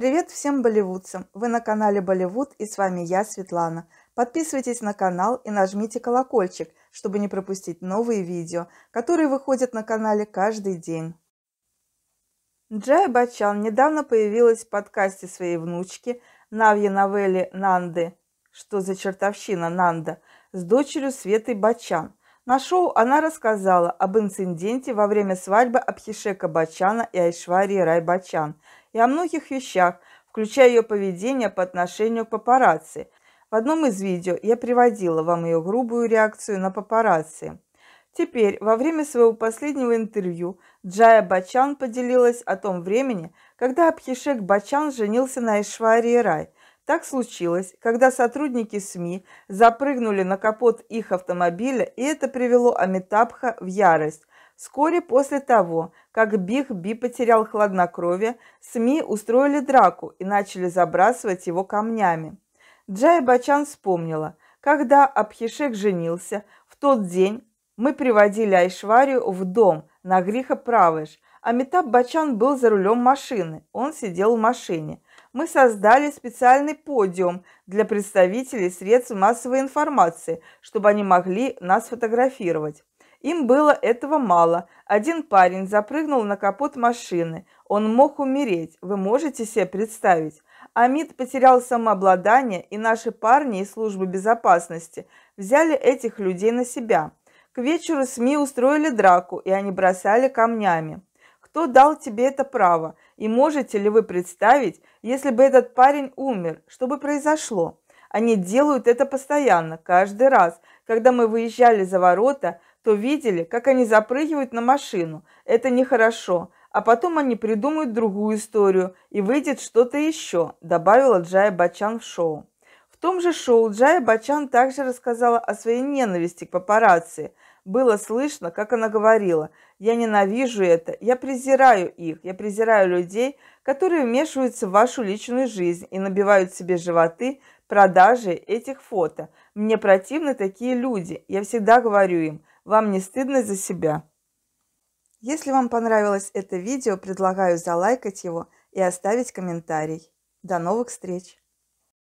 Привет всем болливудцам! Вы на канале Болливуд и с вами я, Светлана. Подписывайтесь на канал и нажмите колокольчик, чтобы не пропустить новые видео, которые выходят на канале каждый день. Джая Бачан недавно появилась в подкасте своей внучки Навьи Навели Нанды «Что за чертовщина, Нанда?» с дочерью Светой Бачан – на шоу она рассказала об инциденте во время свадьбы Абхишека Бачана и Айшварии Рай Бачан и о многих вещах, включая ее поведение по отношению к папарацци. В одном из видео я приводила вам ее грубую реакцию на папарацци. Теперь, во время своего последнего интервью, Джая Бачан поделилась о том времени, когда Абхишек Бачан женился на Айшварии Рай – так случилось, когда сотрудники СМИ запрыгнули на капот их автомобиля, и это привело Амитабха в ярость. Вскоре после того, как Биг Би потерял хладнокровие, СМИ устроили драку и начали забрасывать его камнями. Джая Бачан вспомнила, когда Абхишек женился, в тот день мы приводили Айшварию в дом на Гриха Правыш. Амитаб Бачан был за рулем машины, он сидел в машине – мы создали специальный подиум для представителей средств массовой информации, чтобы они могли нас фотографировать. Им было этого мало. Один парень запрыгнул на капот машины. Он мог умереть, вы можете себе представить. Амид потерял самообладание, и наши парни из службы безопасности взяли этих людей на себя. К вечеру СМИ устроили драку, и они бросали камнями. Кто дал тебе это право? И можете ли вы представить, если бы этот парень умер, что бы произошло? Они делают это постоянно, каждый раз. Когда мы выезжали за ворота, то видели, как они запрыгивают на машину. Это нехорошо. А потом они придумают другую историю, и выйдет что-то еще», – добавила Джая Бачан в шоу. В том же шоу Джая Бачан также рассказала о своей ненависти к папарацци – было слышно, как она говорила, «Я ненавижу это, я презираю их, я презираю людей, которые вмешиваются в вашу личную жизнь и набивают себе животы продажи этих фото. Мне противны такие люди, я всегда говорю им, вам не стыдно за себя». Если вам понравилось это видео, предлагаю залайкать его и оставить комментарий. До новых встреч!